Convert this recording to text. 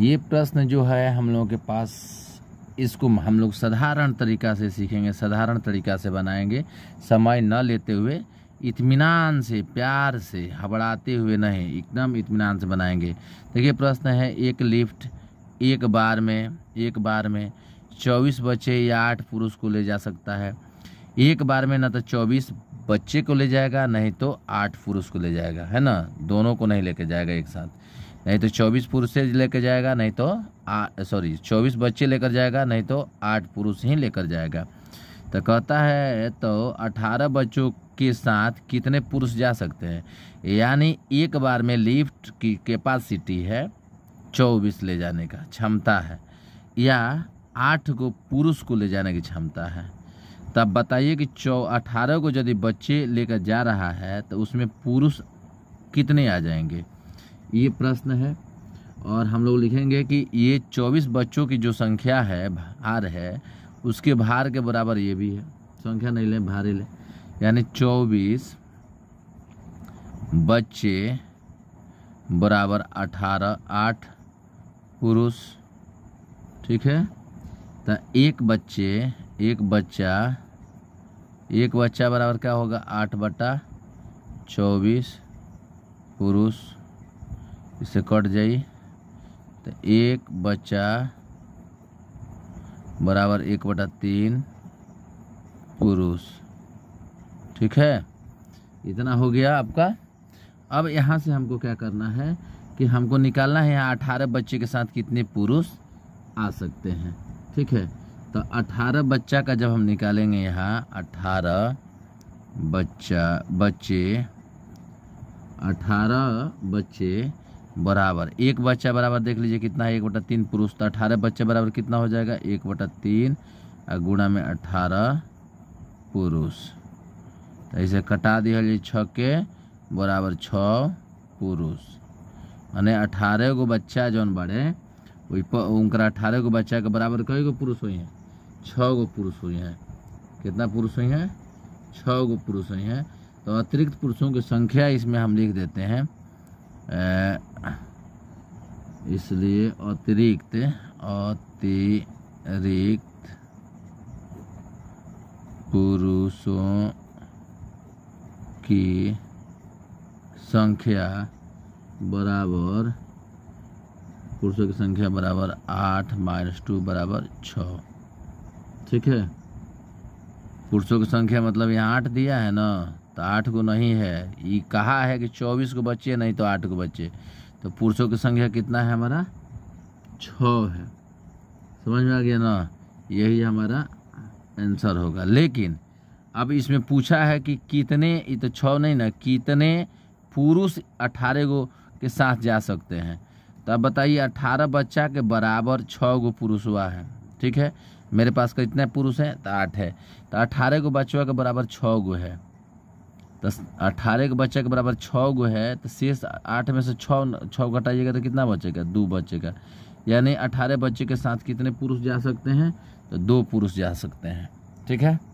ये प्रश्न जो है हम लोगों के पास इसको हम लोग साधारण तरीका से सीखेंगे साधारण तरीका से बनाएंगे समय न लेते हुए इतमान से प्यार से हबड़ाते हुए नहीं एकदम इतमान से बनाएंगे देखिए प्रश्न है एक लिफ्ट एक बार में एक बार में चौबीस बच्चे या आठ पुरुष को ले जा सकता है एक बार में ना तो चौबीस बच्चे को ले जाएगा नहीं तो आठ पुरुष को ले जाएगा है ना दोनों को नहीं लेके जाएगा एक साथ नहीं तो चौबीस पुरुष लेकर जाएगा नहीं तो सॉरी चौबीस बच्चे लेकर जाएगा नहीं तो आठ पुरुष ही लेकर जाएगा तो कहता है तो अठारह बच्चों के साथ कितने पुरुष जा सकते हैं यानी एक बार में लिफ्ट की कैपेसिटी है चौबीस ले जाने का क्षमता है या आठ को पुरुष को ले जाने की क्षमता है तब बताइए कि चौ अठारह को यदि बच्चे लेकर जा रहा है तो उसमें पुरुष कितने आ जाएंगे ये प्रश्न है और हम लोग लिखेंगे कि ये चौबीस बच्चों की जो संख्या है भार है उसके भार के बराबर ये भी है संख्या नहीं लें भार ही लें यानी चौबीस बच्चे बराबर अठारह आठ पुरुष ठीक है तो एक बच्चे एक बच्चा एक बच्चा बराबर क्या होगा आठ बटा चौबीस पुरुष इसे कट जाए तो एक बचा बराबर एक बटा तीन पुरुष ठीक है इतना हो गया आपका अब यहाँ से हमको क्या करना है कि हमको निकालना है यहाँ अठारह बच्चे के साथ कितने पुरुष आ सकते हैं ठीक है तो अठारह बच्चा का जब हम निकालेंगे यहाँ अठारह बच्चा बच्चे अठारह बच्चे बराबर एक बच्चा बराबर देख लीजिए कितना है एक बटा तीन पुरुष तो अठारह बच्चे बराबर कितना हो जाएगा एक बटा तीन और गुणा में अठारह पुरुष तो ऐसे कटा दिया छः के बराबर छ पुरुष यानी अठारह गो बच्चा जौन बड़े उनका अठारह गो बच्चा के बराबर कई गो पुरुष हुई हैं छ गो पुरुष हुई हैं कितना पुरुष हुई हैं छः गो पुरुष हुई हैं तो अतिरिक्त पुरुषों की संख्या इसमें हम लिख देते हैं इसलिए अतिरिक्त अतिरिक्त पुरुषों की संख्या बराबर पुरुषों की संख्या बराबर आठ माइनस टू बराबर छ ठीक है पुरुषों की संख्या मतलब यहाँ आठ दिया है ना तो आठ को नहीं है ये कहा है कि चौबीस को बच्चे नहीं तो आठ को बच्चे तो पुरुषों की संख्या कितना है हमारा छ है समझ में आ गया ना यही हमारा आंसर होगा लेकिन अब इसमें पूछा है कि कितने ये तो छः नहीं ना कितने पुरुष अठारह गो के साथ जा सकते हैं तो अब बताइए अठारह बच्चा के बराबर छः गो पुरुष हुआ है ठीक है मेरे पास कितने पुरुष हैं तो आठ है तो अठारह गो बच्चों के बराबर छः गो है तो अठारह के बच्चे के बराबर छः गो है तो शेष आठ में से छः छः घटाइएगा तो कितना बचेगा दो बचेगा यानी अठारह बच्चे के साथ कितने पुरुष जा सकते हैं तो दो पुरुष जा सकते हैं ठीक है